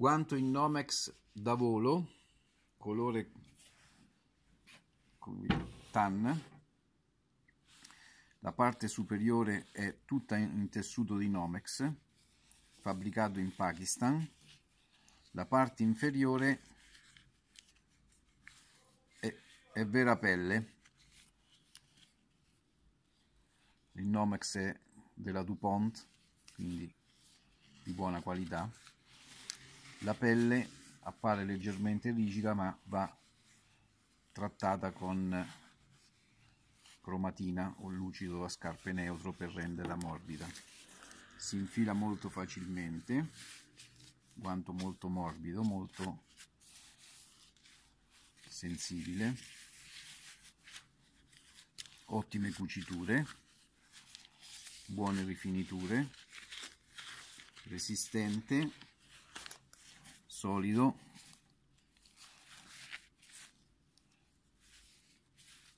guanto in Nomex da volo, colore tan, la parte superiore è tutta in tessuto di Nomex, fabbricato in Pakistan, la parte inferiore è, è vera pelle, il Nomex è della DuPont, quindi di buona qualità la pelle appare leggermente rigida ma va trattata con cromatina o lucido a scarpe neutro per renderla morbida si infila molto facilmente guanto molto morbido molto sensibile ottime cuciture buone rifiniture resistente solido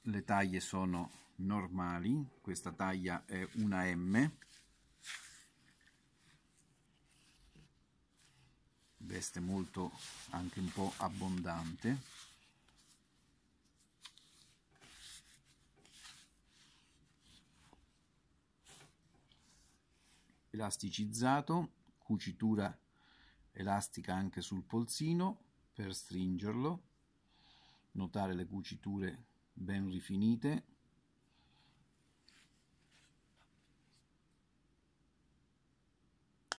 le taglie sono normali questa taglia è una M veste molto anche un po' abbondante elasticizzato cucitura elastica anche sul polsino per stringerlo, notare le cuciture ben rifinite